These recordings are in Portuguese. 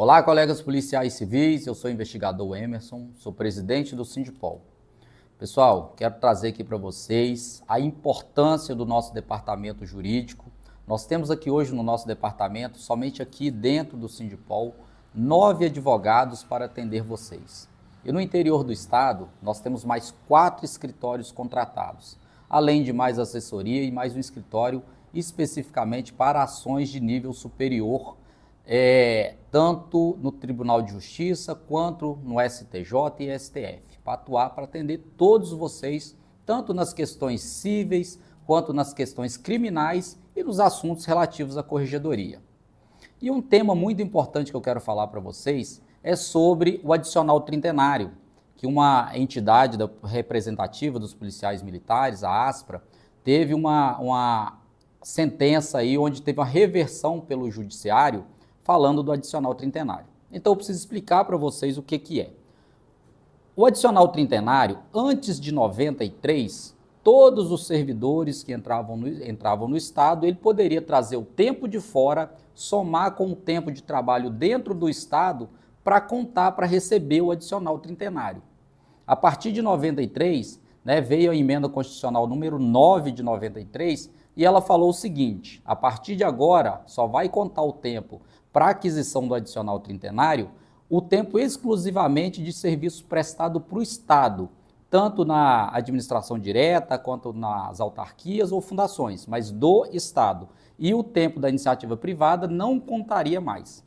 Olá, colegas policiais civis, eu sou o investigador Emerson, sou presidente do Sindipol. Pessoal, quero trazer aqui para vocês a importância do nosso departamento jurídico. Nós temos aqui hoje no nosso departamento, somente aqui dentro do Sindipol, nove advogados para atender vocês. E no interior do estado, nós temos mais quatro escritórios contratados, além de mais assessoria e mais um escritório especificamente para ações de nível superior é, tanto no Tribunal de Justiça quanto no STJ e STF, para atuar para atender todos vocês, tanto nas questões cíveis quanto nas questões criminais e nos assuntos relativos à corregedoria. E um tema muito importante que eu quero falar para vocês é sobre o adicional trintenário, que uma entidade da, representativa dos policiais militares, a ASPRA, teve uma, uma sentença aí onde teve uma reversão pelo judiciário falando do adicional trintenário. Então eu preciso explicar para vocês o que, que é. O adicional trintenário, antes de 93, todos os servidores que entravam no, entravam no Estado, ele poderia trazer o tempo de fora, somar com o tempo de trabalho dentro do Estado, para contar para receber o adicional trintenário. A partir de 93, né, veio a emenda constitucional número 9 de 93, e ela falou o seguinte: a partir de agora só vai contar o tempo para aquisição do adicional trintenário o tempo exclusivamente de serviço prestado para o Estado, tanto na administração direta quanto nas autarquias ou fundações, mas do Estado. E o tempo da iniciativa privada não contaria mais.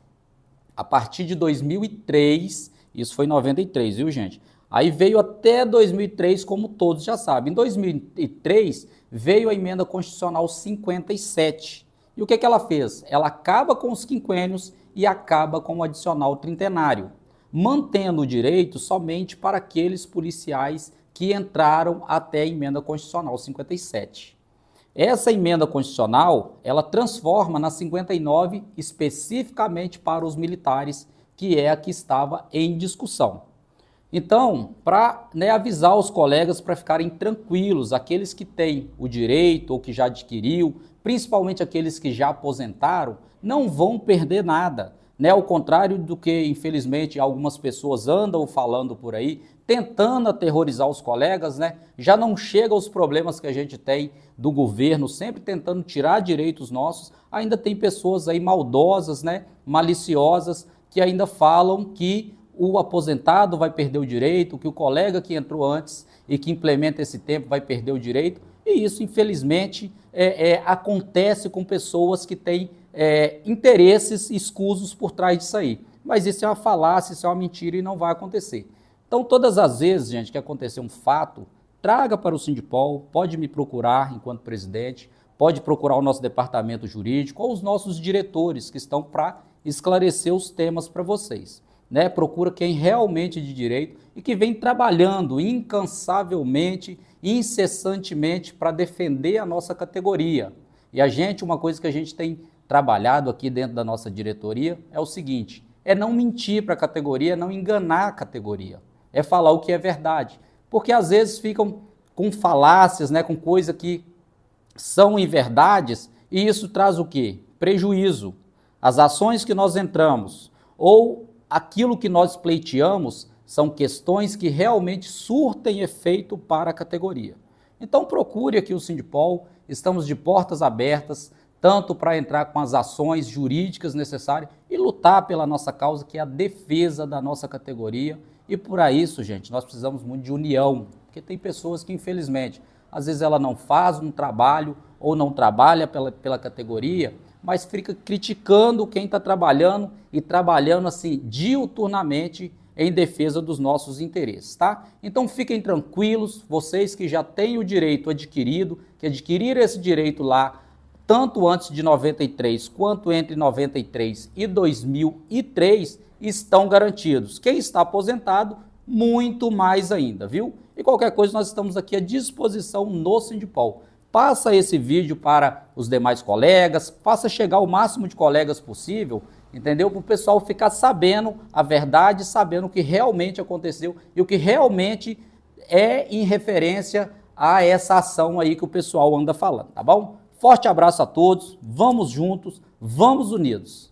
A partir de 2003, isso foi em 93, viu, gente? Aí veio até 2003, como todos já sabem. Em 2003 veio a emenda constitucional 57. E o que, que ela fez? Ela acaba com os quinquênios e acaba com o adicional trintenário, mantendo o direito somente para aqueles policiais que entraram até a emenda constitucional 57. Essa emenda constitucional, ela transforma na 59 especificamente para os militares, que é a que estava em discussão. Então, para né, avisar os colegas para ficarem tranquilos, aqueles que têm o direito ou que já adquiriu, principalmente aqueles que já aposentaram, não vão perder nada. Né? Ao contrário do que, infelizmente, algumas pessoas andam falando por aí, tentando aterrorizar os colegas, né? já não chega aos problemas que a gente tem do governo, sempre tentando tirar direitos nossos, ainda tem pessoas aí maldosas, né? maliciosas, que ainda falam que o aposentado vai perder o direito, que o colega que entrou antes e que implementa esse tempo vai perder o direito. E isso, infelizmente, é, é, acontece com pessoas que têm é, interesses escusos por trás disso aí. Mas isso é uma falácia, isso é uma mentira e não vai acontecer. Então, todas as vezes, gente, que acontecer um fato, traga para o Sindipol, pode me procurar enquanto presidente, pode procurar o nosso departamento jurídico ou os nossos diretores que estão para esclarecer os temas para vocês né, procura quem realmente é de direito e que vem trabalhando incansavelmente, incessantemente para defender a nossa categoria. E a gente, uma coisa que a gente tem trabalhado aqui dentro da nossa diretoria é o seguinte: é não mentir para a categoria, é não enganar a categoria, é falar o que é verdade, porque às vezes ficam com falácias, né, com coisas que são inverdades e isso traz o quê? Prejuízo. As ações que nós entramos ou aquilo que nós pleiteamos são questões que realmente surtem efeito para a categoria. Então procure aqui o Sindipol, estamos de portas abertas, tanto para entrar com as ações jurídicas necessárias e lutar pela nossa causa, que é a defesa da nossa categoria. E por isso, gente, nós precisamos muito de união, porque tem pessoas que, infelizmente, às vezes ela não faz um trabalho ou não trabalha pela, pela categoria, mas fica criticando quem está trabalhando e trabalhando assim diuturnamente em defesa dos nossos interesses, tá? Então fiquem tranquilos, vocês que já têm o direito adquirido, que adquiriram esse direito lá tanto antes de 93 quanto entre 93 e 2003 estão garantidos. Quem está aposentado, muito mais ainda, viu? E qualquer coisa nós estamos aqui à disposição no Sindipol. Passa esse vídeo para os demais colegas, faça chegar o máximo de colegas possível, entendeu? Para o pessoal ficar sabendo a verdade, sabendo o que realmente aconteceu e o que realmente é em referência a essa ação aí que o pessoal anda falando, tá bom? Forte abraço a todos, vamos juntos, vamos unidos.